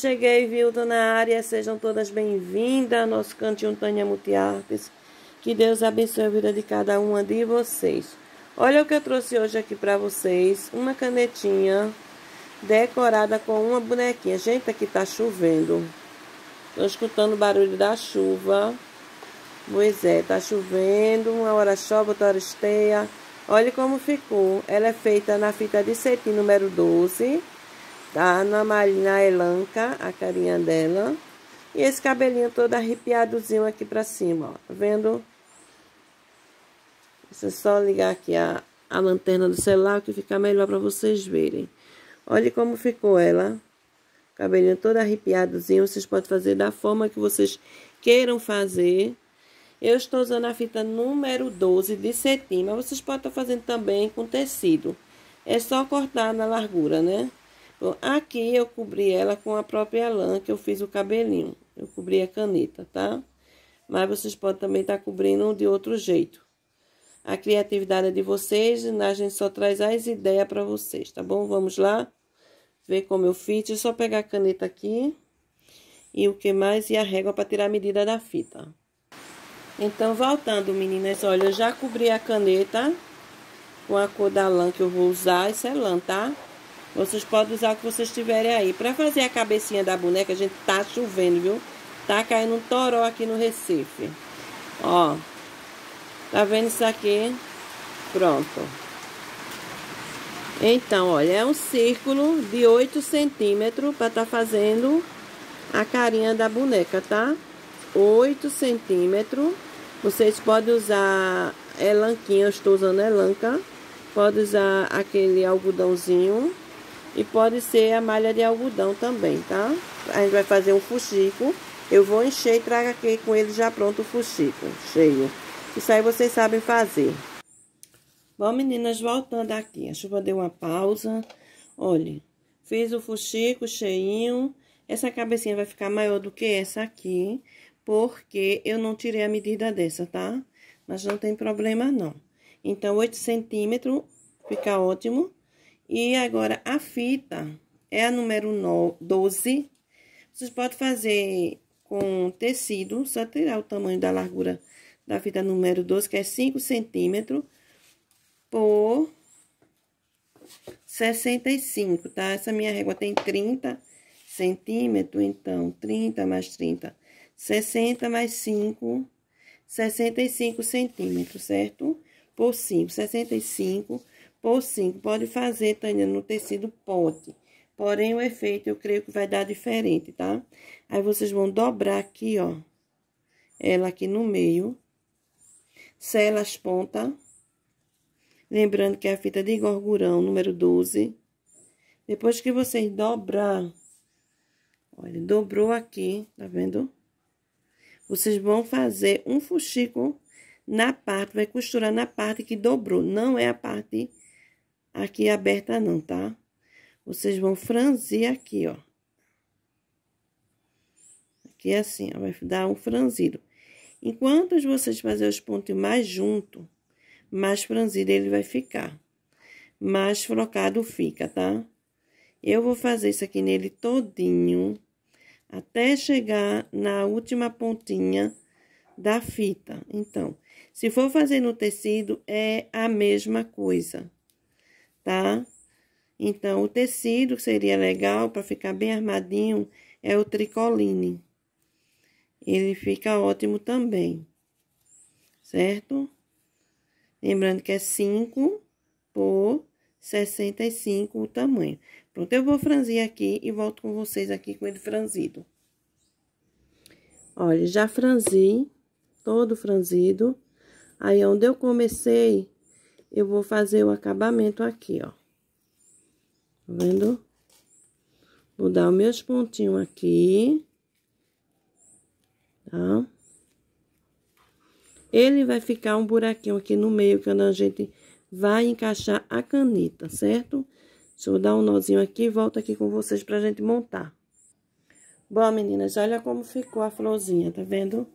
cheguei, Vilda, na área. Sejam todas bem-vindas ao nosso cantinho Tânia Multiartes. Que Deus abençoe a vida de cada uma de vocês. Olha o que eu trouxe hoje aqui para vocês. Uma canetinha decorada com uma bonequinha. Gente, aqui tá chovendo. Tô escutando o barulho da chuva. Pois é, tá chovendo. Uma hora chove, outra hora esteia. Olha como ficou. Ela é feita na fita de cetim número 12 Tá? Ana Marina Elanca, a carinha dela. E esse cabelinho todo arrepiadozinho aqui pra cima, ó. Tá vendo? Você só ligar aqui a, a lanterna do celular que fica melhor pra vocês verem. Olha como ficou ela. Cabelinho todo arrepiadozinho. Vocês podem fazer da forma que vocês queiram fazer. Eu estou usando a fita número 12 de cetim, mas vocês podem estar fazendo também com tecido. É só cortar na largura, né? aqui eu cobri ela com a própria lã que eu fiz o cabelinho. Eu cobri a caneta, tá? Mas vocês podem também estar tá cobrindo de outro jeito. A criatividade é de vocês, a gente só traz as ideias para vocês, tá bom? Vamos lá ver como eu fiz. Deixa eu só pegar a caneta aqui. E o que mais? E a régua para tirar a medida da fita. Então, voltando, meninas, olha, eu já cobri a caneta com a cor da lã que eu vou usar. Isso é lã, tá? Vocês podem usar o que vocês tiverem aí. Para fazer a cabecinha da boneca, a gente tá chovendo, viu? Tá caindo um toró aqui no Recife. Ó. Tá vendo isso aqui? Pronto. Então, olha, é um círculo de 8 centímetros para tá fazendo a carinha da boneca, tá? 8 centímetros. Vocês podem usar elanquinha, eu estou usando elanca. Pode usar aquele algodãozinho e pode ser a malha de algodão também, tá? A gente vai fazer um fuxico. Eu vou encher e trago aqui com ele já pronto o fuxico, cheio. Isso aí vocês sabem fazer. Bom, meninas, voltando aqui. A chuva deu uma pausa. Olha, fiz o fuxico cheinho. Essa cabecinha vai ficar maior do que essa aqui, porque eu não tirei a medida dessa, tá? Mas não tem problema, não. Então, 8 centímetros fica ótimo. E agora, a fita é a número 12. Vocês podem fazer com tecido, só tirar o tamanho da largura da fita número 12, que é 5 centímetros, por 65, tá? Essa minha régua tem 30 centímetros, então, 30 mais 30, 60 mais 5, 65 centímetros, certo? Por 5, 65 ou cinco Pode fazer, Tânia, no tecido ponte. Porém, o efeito eu creio que vai dar diferente, tá? Aí, vocês vão dobrar aqui, ó. Ela aqui no meio. Sela as pontas. Lembrando que é a fita de gorgurão, número 12. Depois que vocês dobrar... Olha, dobrou aqui, tá vendo? Vocês vão fazer um fuxico na parte, vai costurar na parte que dobrou. Não é a parte aqui é aberta não, tá? Vocês vão franzir aqui, ó. Aqui é assim, ó, vai dar um franzido. Enquanto vocês fazerem os pontos mais junto, mais franzido ele vai ficar. Mais flocado fica, tá? Eu vou fazer isso aqui nele todinho, até chegar na última pontinha da fita. Então, se for fazer no tecido, é a mesma coisa tá? Então, o tecido que seria legal para ficar bem armadinho é o tricoline. Ele fica ótimo também, certo? Lembrando que é 5 por 65 o tamanho. Pronto, eu vou franzir aqui e volto com vocês aqui com ele franzido. Olha, já franzi, todo franzido. Aí, onde eu comecei, eu vou fazer o acabamento aqui, ó. Tá vendo? Vou dar os meus pontinhos aqui. Tá? Ele vai ficar um buraquinho aqui no meio, quando a gente vai encaixar a caneta, certo? Deixa eu dar um nozinho aqui e volto aqui com vocês pra gente montar. Bom, meninas, olha como ficou a florzinha, tá vendo?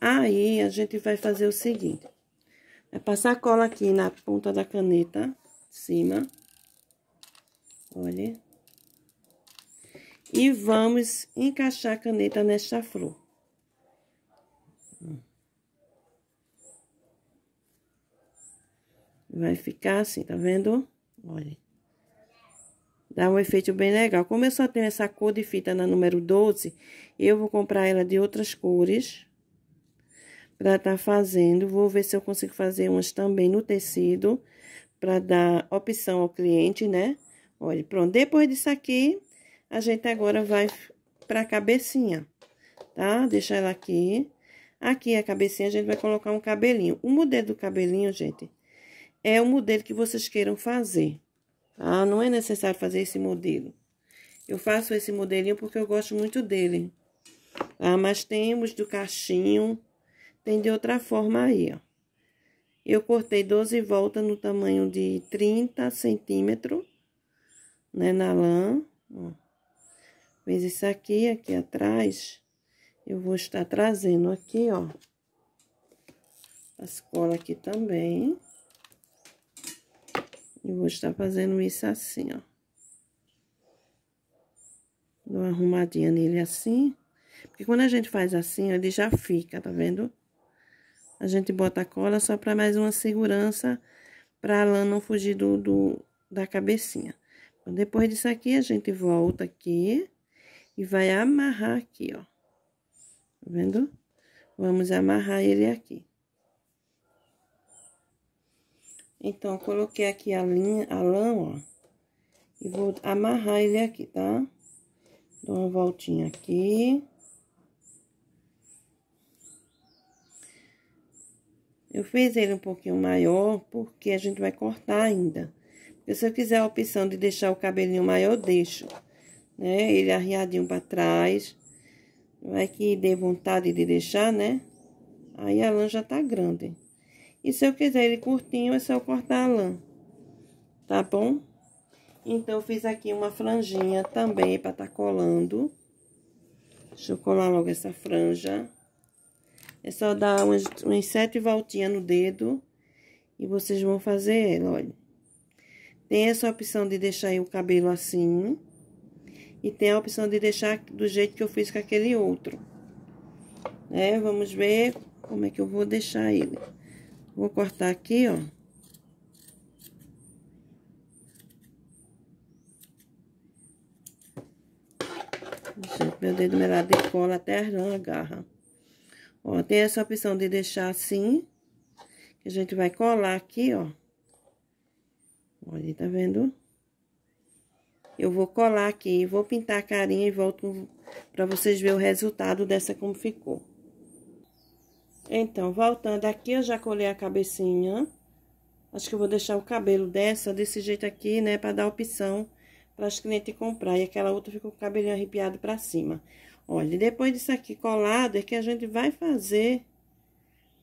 Aí, a gente vai fazer o seguinte é passar cola aqui na ponta da caneta, cima. Olha. E vamos encaixar a caneta nesta flor. Vai ficar assim, tá vendo? Olha. Dá um efeito bem legal. Como eu só tenho essa cor de fita na número 12, eu vou comprar ela de outras cores para tá fazendo. Vou ver se eu consigo fazer umas também no tecido, para dar opção ao cliente, né? Olha, pronto. Depois disso aqui, a gente agora vai pra cabecinha, tá? Deixa ela aqui. Aqui a cabecinha, a gente vai colocar um cabelinho. O modelo do cabelinho, gente, é o modelo que vocês queiram fazer, tá? Não é necessário fazer esse modelo. Eu faço esse modelinho porque eu gosto muito dele. Tá? Mas temos do cachinho, tem de outra forma aí, ó. Eu cortei 12 voltas no tamanho de 30 centímetros, né, na lã, ó. Fez isso aqui, aqui atrás, eu vou estar trazendo aqui, ó, as colas aqui também. E vou estar fazendo isso assim, ó. Dou uma arrumadinha nele assim. Porque quando a gente faz assim, ó, ele já fica, tá vendo? A gente bota a cola só para mais uma segurança, para a lã não fugir do, do da cabecinha. Então, depois disso aqui, a gente volta aqui e vai amarrar aqui, ó. Tá vendo? Vamos amarrar ele aqui. Então, coloquei aqui a linha, a lã, ó. E vou amarrar ele aqui, tá? Dou uma voltinha aqui. Eu fiz ele um pouquinho maior porque a gente vai cortar ainda. Porque se eu quiser a opção de deixar o cabelinho maior, eu deixo. Né? Ele arriadinho para trás. Vai que dê vontade de deixar, né? Aí a lã já tá grande. E se eu quiser ele curtinho, é só cortar a lã. Tá bom? Então, eu fiz aqui uma franjinha também para tá colando. Deixa eu colar logo essa franja. É só dar umas, umas sete voltinhas no dedo e vocês vão fazer ela, olha. Tem essa opção de deixar o cabelo assim. E tem a opção de deixar do jeito que eu fiz com aquele outro. Né? Vamos ver como é que eu vou deixar ele. Vou cortar aqui, ó. Gente, meu dedo melado de cola até a agarra. Ó, tem essa opção de deixar assim, que a gente vai colar aqui, ó. Olha, tá vendo? Eu vou colar aqui, vou pintar a carinha e volto pra vocês verem o resultado dessa como ficou. Então, voltando aqui, eu já colei a cabecinha. Acho que eu vou deixar o cabelo dessa, desse jeito aqui, né, pra dar opção para as clientes comprar. E aquela outra ficou com o cabelinho arrepiado pra cima. Olha, depois disso aqui colado, é que a gente vai fazer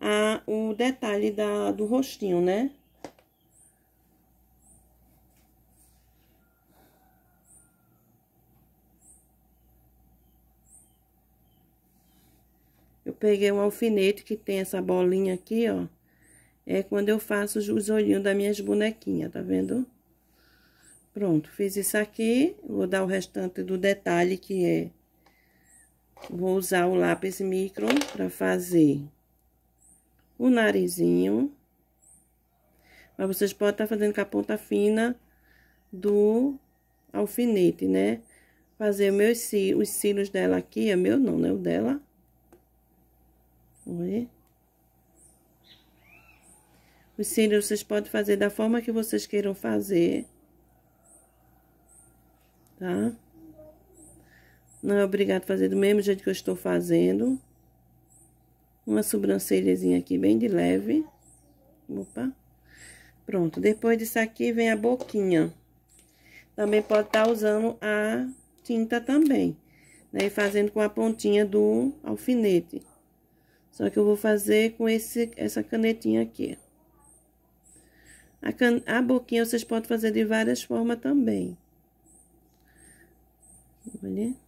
a, o detalhe da, do rostinho, né? Eu peguei um alfinete que tem essa bolinha aqui, ó. É quando eu faço os olhinhos das minhas bonequinhas, tá vendo? Pronto, fiz isso aqui. Vou dar o restante do detalhe que é Vou usar o lápis micro para fazer o narizinho. Mas vocês podem estar tá fazendo com a ponta fina do alfinete, né? Fazer meus, os cílios dela aqui, é meu não, né? O dela. Oi. Os cílios vocês podem fazer da forma que vocês queiram fazer. Tá? Não é obrigado a fazer do mesmo jeito que eu estou fazendo. Uma sobrancelhazinha aqui bem de leve. Opa. Pronto, depois disso aqui vem a boquinha. Também pode estar tá usando a tinta também, né? E fazendo com a pontinha do alfinete. Só que eu vou fazer com esse, essa canetinha aqui. A, can, a boquinha vocês podem fazer de várias formas também. Olha.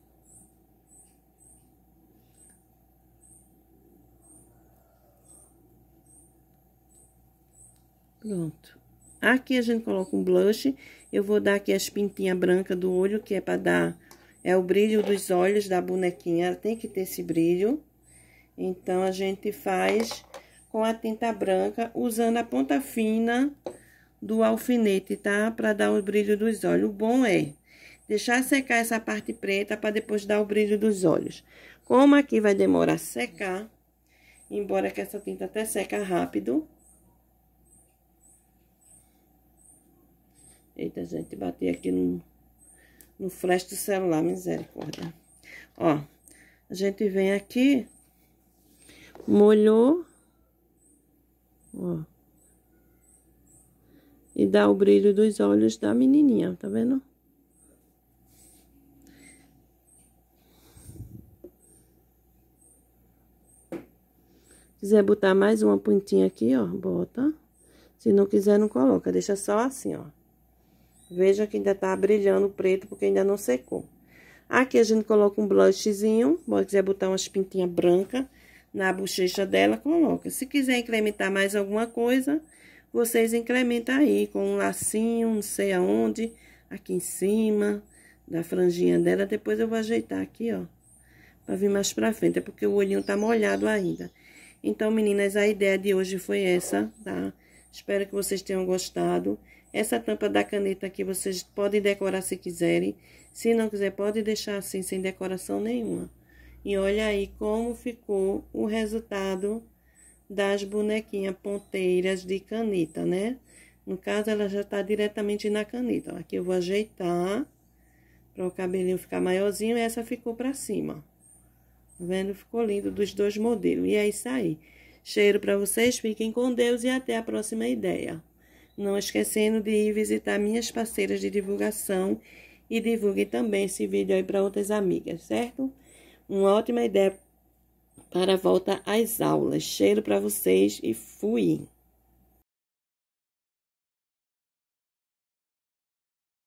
Pronto. Aqui a gente coloca um blush. Eu vou dar aqui as pintinhas brancas do olho, que é pra dar... É o brilho dos olhos da bonequinha. Ela tem que ter esse brilho. Então, a gente faz com a tinta branca, usando a ponta fina do alfinete, tá? Pra dar o brilho dos olhos. O bom é deixar secar essa parte preta para depois dar o brilho dos olhos. Como aqui vai demorar a secar, embora que essa tinta até seca rápido, Eita, gente, bati aqui no, no flash do celular, misericórdia. Ó, a gente vem aqui, molhou, ó, e dá o brilho dos olhos da menininha, tá vendo? Quiser botar mais uma pontinha aqui, ó, bota. Se não quiser, não coloca, deixa só assim, ó. Veja que ainda tá brilhando o preto, porque ainda não secou. Aqui a gente coloca um blushzinho, se quiser botar umas pintinhas brancas na bochecha dela, coloca. Se quiser incrementar mais alguma coisa, vocês incrementam aí com um lacinho, não sei aonde, aqui em cima da franjinha dela. Depois eu vou ajeitar aqui, ó, pra vir mais pra frente, é porque o olhinho tá molhado ainda. Então, meninas, a ideia de hoje foi essa, tá? Espero que vocês tenham gostado. Essa tampa da caneta aqui vocês podem decorar se quiserem. Se não quiser, pode deixar assim, sem decoração nenhuma. E olha aí como ficou o resultado das bonequinhas ponteiras de caneta, né? No caso, ela já tá diretamente na caneta. Aqui eu vou ajeitar para o cabelinho ficar maiorzinho. essa ficou para cima. Tá vendo? Ficou lindo dos dois modelos. E é isso aí. Cheiro para vocês, fiquem com Deus e até a próxima ideia não esquecendo de ir visitar minhas parceiras de divulgação e divulgue também esse vídeo aí para outras amigas, certo? Uma ótima ideia para a volta às aulas. Cheiro para vocês e fui!